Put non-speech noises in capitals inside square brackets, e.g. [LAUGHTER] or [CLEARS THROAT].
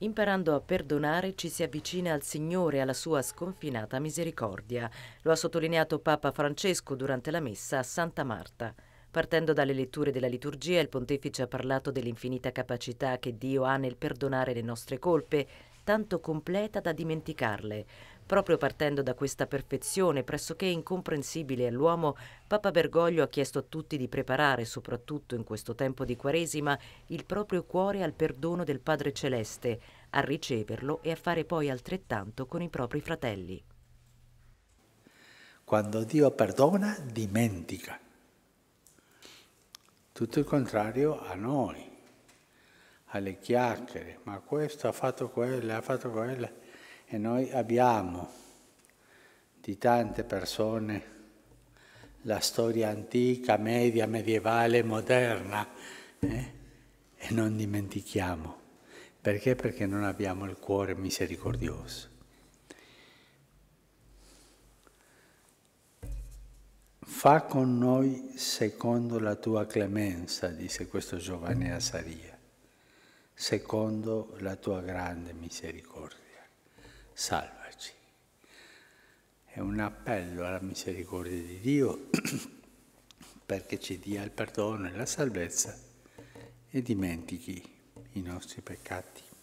Imparando a perdonare ci si avvicina al Signore e alla sua sconfinata misericordia, lo ha sottolineato Papa Francesco durante la messa a Santa Marta. Partendo dalle letture della liturgia, il pontefice ha parlato dell'infinita capacità che Dio ha nel perdonare le nostre colpe, tanto completa da dimenticarle. Proprio partendo da questa perfezione pressoché incomprensibile all'uomo, Papa Bergoglio ha chiesto a tutti di preparare, soprattutto in questo tempo di Quaresima, il proprio cuore al perdono del Padre Celeste, a riceverlo e a fare poi altrettanto con i propri fratelli. Quando Dio perdona, dimentica. Tutto il contrario a noi alle chiacchiere, ma questo ha fatto quello, ha fatto quello, e noi abbiamo di tante persone la storia antica, media, medievale, moderna, eh? e non dimentichiamo. Perché? Perché non abbiamo il cuore misericordioso. Fa con noi secondo la tua clemenza, disse questo giovane a Saria secondo la tua grande misericordia. Salvaci. È un appello alla misericordia di Dio [CLEARS THROAT] perché ci dia il perdono e la salvezza e dimentichi i nostri peccati.